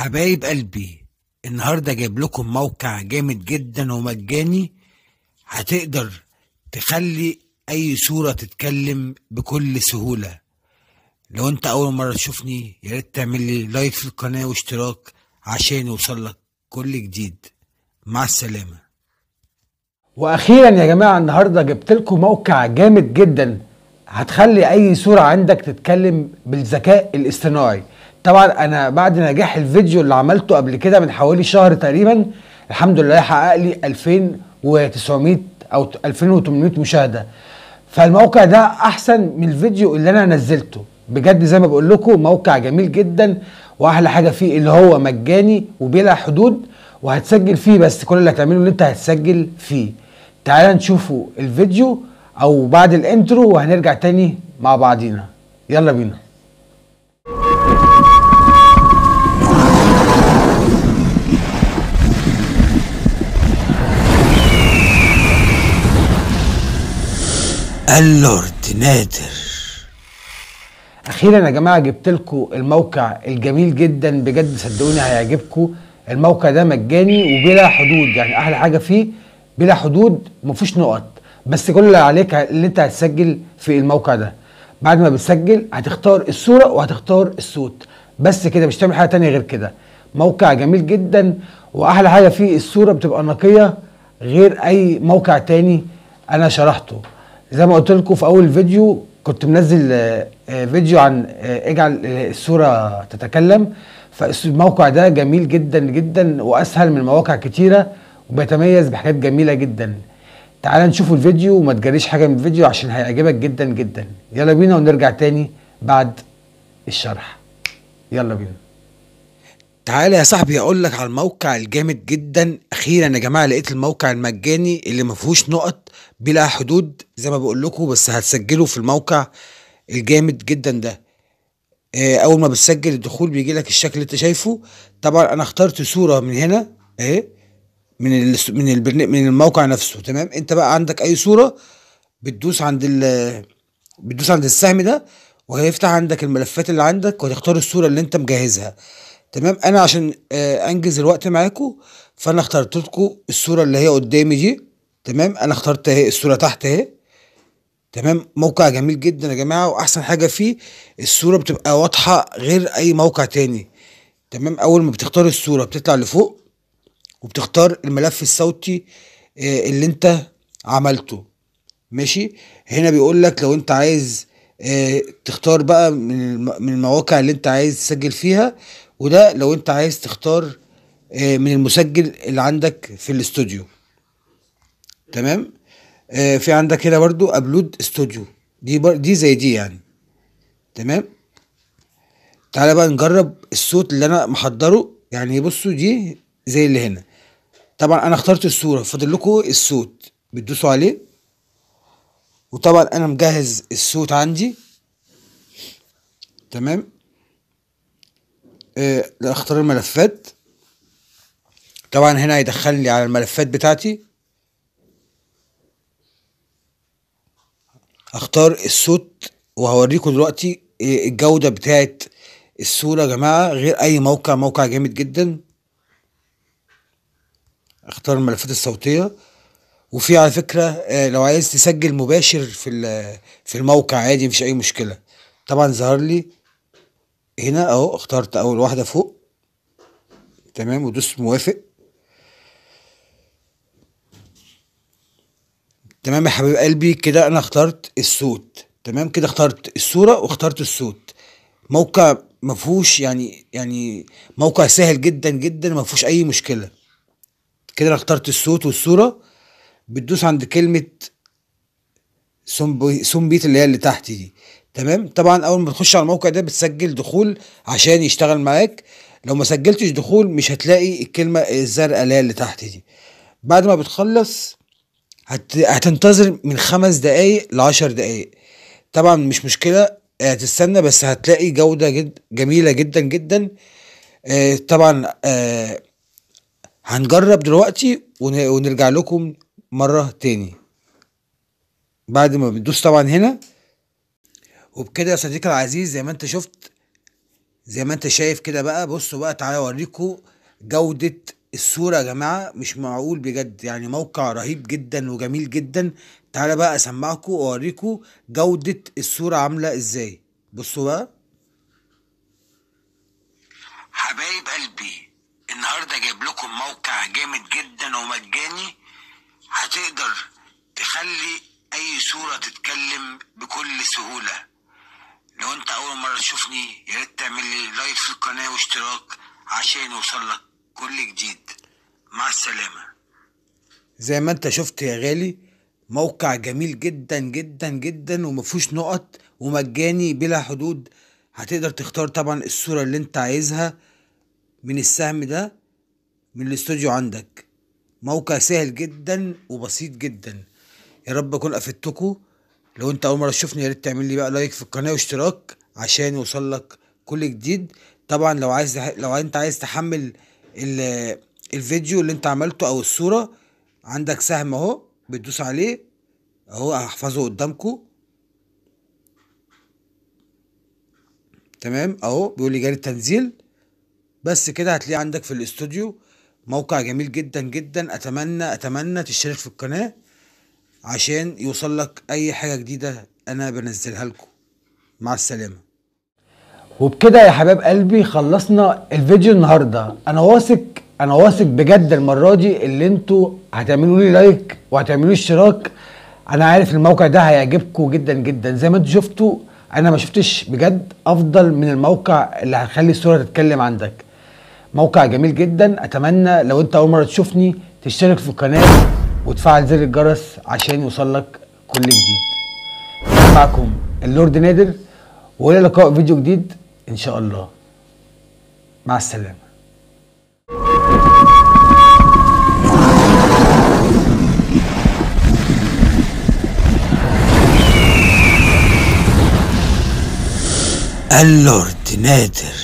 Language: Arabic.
حبايب قلبي النهاردة جايب لكم موقع جامد جدا ومجاني هتقدر تخلي أي صورة تتكلم بكل سهولة لو أنت أول مرة تشوفني ياريت تعمل لي لايك في القناة واشتراك عشان يوصلك كل جديد مع السلامة وأخيرا يا جماعة النهاردة جبت لكم موقع جامد جدا هتخلي أي صورة عندك تتكلم بالذكاء الاصطناعي طبعا انا بعد نجاح الفيديو اللي عملته قبل كده من حوالي شهر تقريبا الحمد لله حقق لي 2900 او 2800 مشاهده فالموقع ده احسن من الفيديو اللي انا نزلته بجد زي ما بقول لكم موقع جميل جدا واحلى حاجه فيه اللي هو مجاني وبلا حدود وهتسجل فيه بس كل اللي هتعمله ان انت هتسجل فيه تعال نشوفوا الفيديو او بعد الانترو وهنرجع تاني مع بعضينا يلا بينا اللورد نادر اخيرا يا جماعه جبت لكم الموقع الجميل جدا بجد صدقوني هيعجبكم الموقع ده مجاني وبلا حدود يعني احلى حاجه فيه بلا حدود مفيش نقط بس كل اللي عليك اللي انت هتسجل في الموقع ده بعد ما بتسجل هتختار الصوره وهتختار الصوت بس كده مش تعمل حاجه تانية غير كده موقع جميل جدا واحلى حاجه فيه الصوره بتبقى نقيه غير اي موقع تاني انا شرحته زي ما قلت لكم في اول فيديو كنت منزل آه، آه، فيديو عن آه، اجعل الصوره تتكلم فالموقع ده جميل جدا جدا واسهل من مواقع كتيره وبيتميز بحاجات جميله جدا تعال نشوف الفيديو وما تجريش حاجه من الفيديو عشان هيعجبك جدا جدا يلا بينا ونرجع تاني بعد الشرح يلا بينا تعالى يا صاحبي اقول لك على الموقع الجامد جدا اخيرا يا جماعه لقيت الموقع المجاني اللي ما فيهوش نقط بلا حدود زي ما بقول لكم بس هتسجله في الموقع الجامد جدا ده آه، اول ما بتسجل الدخول بيجي لك الشكل اللي انت شايفه طبعا انا اخترت صوره من هنا اهي من من من الموقع نفسه تمام انت بقى عندك اي صوره بتدوس عند ال بتدوس عند السهم ده وهيفتح عندك الملفات اللي عندك وتختار الصوره اللي انت مجهزها تمام انا عشان آه، انجز الوقت معاكم فانا اخترت لكم الصوره اللي هي قدامي دي تمام انا اخترت اهي الصوره تحت اهي تمام موقع جميل جدا يا جماعه واحسن حاجه فيه الصوره بتبقى واضحه غير اي موقع تاني تمام اول ما بتختار الصوره بتطلع لفوق وبتختار الملف الصوتي آه، اللي انت عملته ماشي هنا بيقول لك لو انت عايز آه، تختار بقى من المواقع اللي انت عايز تسجل فيها وده لو انت عايز تختار آه، من المسجل اللي عندك في الاستوديو تمام آه، في عندك هنا برضو ابلود استوديو دي بر... دي زي دي يعني تمام تعالى بقى نجرب الصوت اللي انا محضره يعني بصوا دي زي اللي هنا طبعا انا اخترت الصوره فاضل لكم الصوت بتدوسوا عليه وطبعا انا مجهز الصوت عندي تمام آه، اختار الملفات طبعا هنا يدخل لي على الملفات بتاعتي اختار الصوت وهوريكم دلوقتي آه، الجودة بتاعت الصورة يا جماعة غير أي موقع موقع جامد جدا اختار الملفات الصوتية وفي على فكرة آه، لو عايز تسجل مباشر في في الموقع عادي مفيش أي مشكلة طبعا ظهر لي هنا اهو اخترت اول واحدة فوق تمام ودوس موافق تمام يا حبيب قلبي كده انا اخترت الصوت تمام كده اخترت الصورة واخترت الصوت موقع ما فيهوش يعني يعني موقع سهل جدا جدا ما فيهوش اي مشكلة كده انا اخترت الصوت والصورة بتدوس عند كلمة سون بيت اللي هي اللي تحت دي تمام طبعا اول ما تخش على الموقع ده بتسجل دخول عشان يشتغل معاك لو ما سجلتش دخول مش هتلاقي الكلمه الزرقاء اللي هي اللي تحت دي بعد ما بتخلص هت... هتنتظر من خمس دقايق لعشر دقايق طبعا مش مشكله هتستنى آه، بس هتلاقي جوده جد جميله جدا جدا آه طبعا آه هنجرب دلوقتي ونرجع لكم مره تاني بعد ما بندوس طبعا هنا وبكده يا صديقي العزيز زي ما انت شفت زي ما انت شايف كده بقى بصوا بقى تعالى اوريكم جودة الصورة يا جماعة مش معقول بجد يعني موقع رهيب جدا وجميل جدا تعالى بقى اسمعكم واوريكم جودة الصورة عاملة ازاي بصوا بقى حبايب قلبي النهارده جايب لكم موقع جامد جدا ومجاني هتقدر تخلي اي صوره تتكلم بكل سهوله لو انت اول مره تشوفني يا ريت تعمل لي لايك في القناه واشتراك عشان يوصل لك كل جديد مع السلامه زي ما انت شفت يا غالي موقع جميل جدا جدا جدا ومفهوش نقط ومجاني بلا حدود هتقدر تختار طبعا الصورة اللي انت عايزها من السهم ده من الاستوديو عندك موقع سهل جدا وبسيط جدا يا رب اكون افدتكوا لو انت اول مره تشوفني يا ريت تعمل لي بقى لايك في القناه واشتراك عشان يوصلك كل جديد طبعا لو عايز لو انت عايز تحمل الفيديو اللي انت عملته او الصوره عندك سهم اهو بتدوس عليه اهو هحفظه قدامكم تمام اهو بيقول لي جاري التنزيل بس كده هتلاقيه عندك في الاستوديو موقع جميل جدا جدا اتمنى اتمنى تشترك في القناه عشان يوصل لك اي حاجه جديده انا بنزلها لكم مع السلامه وبكده يا حباب قلبي خلصنا الفيديو النهارده انا واثق انا واثق بجد المره دي اللي انتوا هتعملوا لي لايك وهتعملوا لي اشتراك انا عارف الموقع ده هيعجبكم جدا جدا زي ما انتوا شفتوا انا ما شفتش بجد افضل من الموقع اللي هيخلي الصوره تتكلم عندك موقع جميل جدا اتمنى لو انت اول مره تشوفني تشترك في القناه وتفعل زر الجرس عشان يوصلك كل جديد معكم اللورد نادر والى لقاء فيديو جديد ان شاء الله مع السلامه اللورد نادر